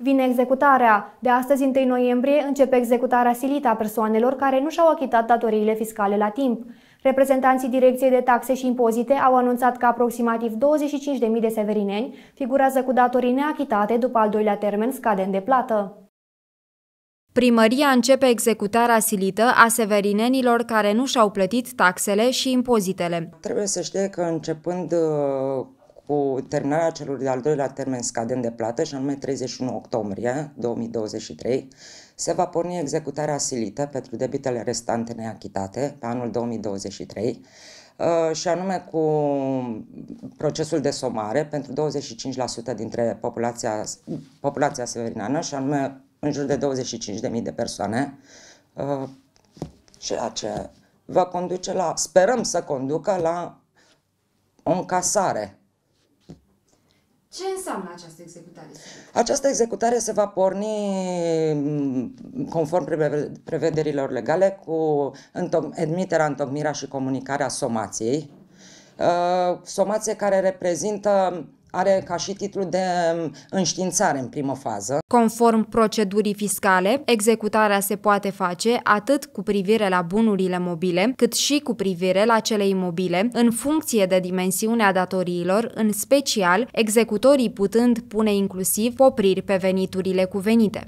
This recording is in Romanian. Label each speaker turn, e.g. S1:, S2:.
S1: Vine executarea. De astăzi, 1 noiembrie, începe executarea silită a persoanelor care nu și-au achitat datoriile fiscale la timp. Reprezentanții Direcției de Taxe și Impozite au anunțat că aproximativ 25.000 de severineni figurează cu datorii neachitate după al doilea termen
S2: scadent de plată. Primăria începe executarea silită a severinenilor care nu și-au plătit taxele și impozitele.
S3: Trebuie să știe că începând uh, cu terminarea celor de-al doilea termen scadent de plată, și anume 31 octombrie 2023, se va porni executarea silită pentru debitele restante neachitate pe anul 2023, uh, și anume cu procesul de somare pentru 25% dintre populația, populația severinană, și anume în jur de 25.000 de persoane, uh, ceea ce va conduce la, sperăm să conducă la o încasare
S4: ce înseamnă această executare?
S3: Această executare se va porni mm, conform prevederilor legale cu admiterea, întocmirea și comunicarea somației. Uh, somație care reprezintă are ca și titlu de mm, înștiințare în primă fază.
S2: Conform procedurii fiscale, executarea se poate face atât cu privire la bunurile mobile, cât și cu privire la cele imobile, în funcție de dimensiunea datoriilor, în special executorii putând pune inclusiv opriri pe veniturile cuvenite.